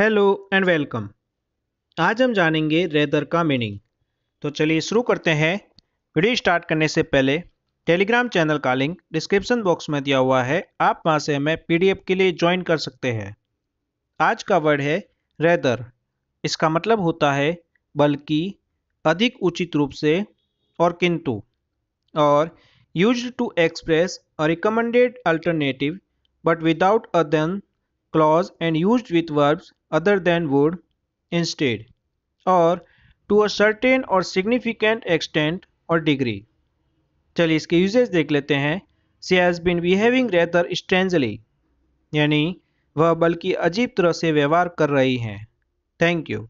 hello and welcome आज हम जानेंगे रेदर का मीनिंग तो चलिए शुरू करते हैं वीडियो स्टार्ट करने से पहले टेलीग्राम चैनल का लिंक डिस्क्रिप्शन बॉक्स में दिया हुआ है आप वहां से हमें पीडीएफ के लिए ज्वाइन कर सकते हैं आज का वर्ड है रेदर इसका मतलब होता है बल्कि अधिक उचित रूप से और किंतु और use to express a recommended alternative but without a clause and use with verbs other than wood instead और to a certain or significant extent or degree चलिए इसके यूजेस देख लेते हैं she has been behaving rather strangely यानी वह बल्कि अजीब तरह से व्यवहार कर रही हैं थैंक यू